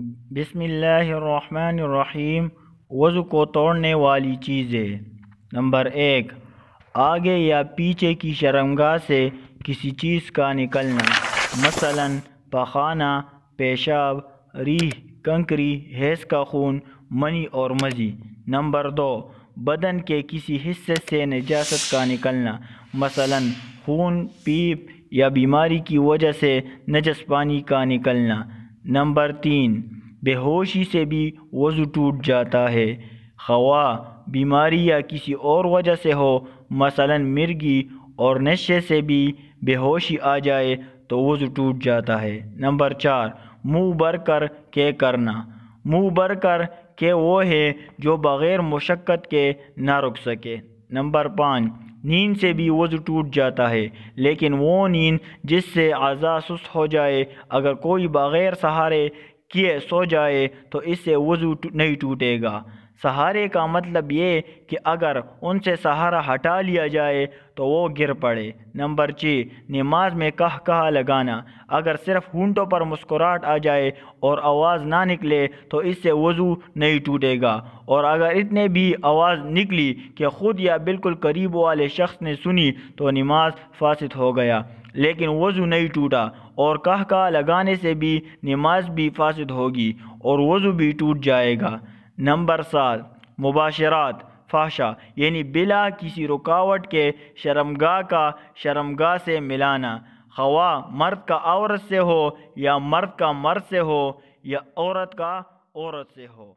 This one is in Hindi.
बिसमीम वज़ू को तोड़ने वाली चीज़ें नंबर एक आगे या पीछे की शर्मगाह से किसी चीज़ का निकलना मसलन पखाना पेशाब रीह कंकरी हैस का खून मनी और मज़ी नंबर दो बदन के किसी हिस्से से नजासत का निकलना मसलन खून पीप या बीमारी की वजह से नजस पानी का निकलना नंबर तीन बेहोशी से भी वज़ू टूट जाता है खवा बीमारी या किसी और वजह से हो मसलन मिर्गी और नशे से भी बेहोशी आ जाए तो वज़ू टूट जाता है नंबर चार मुंह भर कर के करना मुंह भर कर के वो है जो बग़ैर मशक्क़त के ना रुक सके नंबर पाँच नींद से भी वज़ू टूट जाता है लेकिन वो नींद जिससे अज़ा सुस्त हो जाए अगर कोई बग़ैर सहारे किए सो जाए तो इससे वज़ू नहीं टूटेगा सहारे का मतलब ये कि अगर उनसे सहारा हटा लिया जाए तो वो गिर पड़े नंबर छः नमाज में कह कहा लगाना अगर सिर्फ होंठों पर मुस्कुराहट आ जाए और आवाज़ ना निकले तो इससे वज़ू नहीं टूटेगा और अगर इतने भी आवाज़ निकली कि ख़ुद या बिल्कुल करीब वाले शख्स ने सुनी तो नमाज फासिद हो गया लेकिन वज़ू नहीं टूटा और कह कहा लगाने से भी नमाज भी फासिद होगी और वज़ू भी टूट जाएगा नंबर सात मुबाशरात फाशा यानी बिला किसी रुकावट के शर्मगा का शर्मगा से मिलाना हवा मर्द का औरत से हो या मर्द का मर्द से हो या औरत का औरत से हो